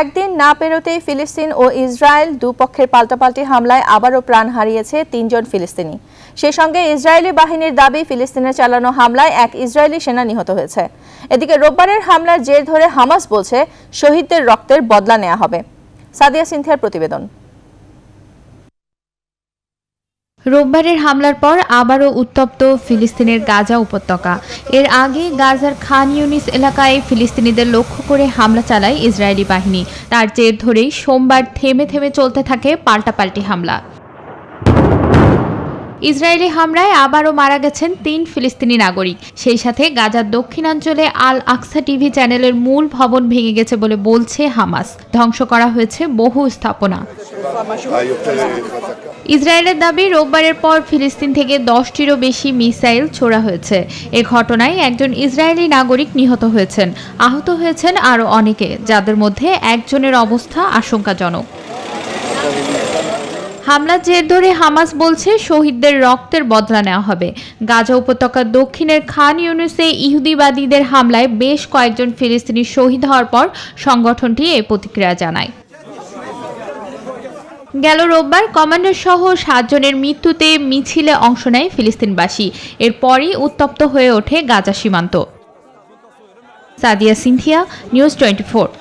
একদিন না পেরোতেই ফিলিস্তিন ও ইসরায়েল দুপক্ষের পাল্টাপাল্টি হামলায় আবারও প্রাণ হারিয়েছে তিনজন ফিলিস্তিনি সে সঙ্গে ইসরায়েলি বাহিনীর দাবি ফিলিস্তিনে চালানো হামলায় এক ইসরায়েলি সেনা নিহত হয়েছে এদিকে রোববারের হামলার জের ধরে হামাস বলছে শহীদদের রক্তের বদলা নেওয়া হবে সাদিয়া সিনথিয়ার প্রতিবেদন রোববারের হামলার পর আবারও উত্তপ্ত ফিলিস্তিনের গাজা উপত্যকা এর আগে গাজার খান ইউনিস এলাকায় ফিলিস্তিনিদের লক্ষ্য করে হামলা চালায় ইসরায়েলি বাহিনী তার জের ধরেই সোমবার থেমে থেমে চলতে থাকে পাল্টাপাল্টি হামলা ইসরায়েলি হামলায় আবারও মারা গেছেন তিন ফিলিস্তিনি নাগরিক সেই সাথে গাজার দক্ষিণাঞ্চলে আল আকসা টিভি চ্যানেলের মূল ভবন ভেঙে গেছে বলে বলছে হামাস ধ্বংস করা হয়েছে বহু স্থাপনা ইসরায়েলের দাবি রোববারের পর ফিলিস্তিন থেকে দশটিরও বেশি মিসাইল ছোড়া হয়েছে এ ঘটনায় একজন ইসরায়েলি নাগরিক নিহত হয়েছেন আহত হয়েছেন আরও অনেকে যাদের মধ্যে একজনের অবস্থা আশঙ্কাজনক হামলার জের ধরে হামাস বলছে শহীদদের রক্তের বদলা নেওয়া হবে গাজা উপত্যকার দক্ষিণের খান ইউনুসে ইহুদিবাদীদের হামলায় বেশ কয়েকজন ফিলিস্তিনি শহীদ হওয়ার পর সংগঠনটি এ প্রতিক্রিয়া জানায় গেল রোববার কমান্ডার সহ সাতজনের মৃত্যুতে মিছিলে অংশ নেয় ফিলিস্তিনবাসী এরপরই উত্তপ্ত হয়ে ওঠে গাজা সীমান্ত সাদিয়া সিনথিয়া নিউজ টোয়েন্টি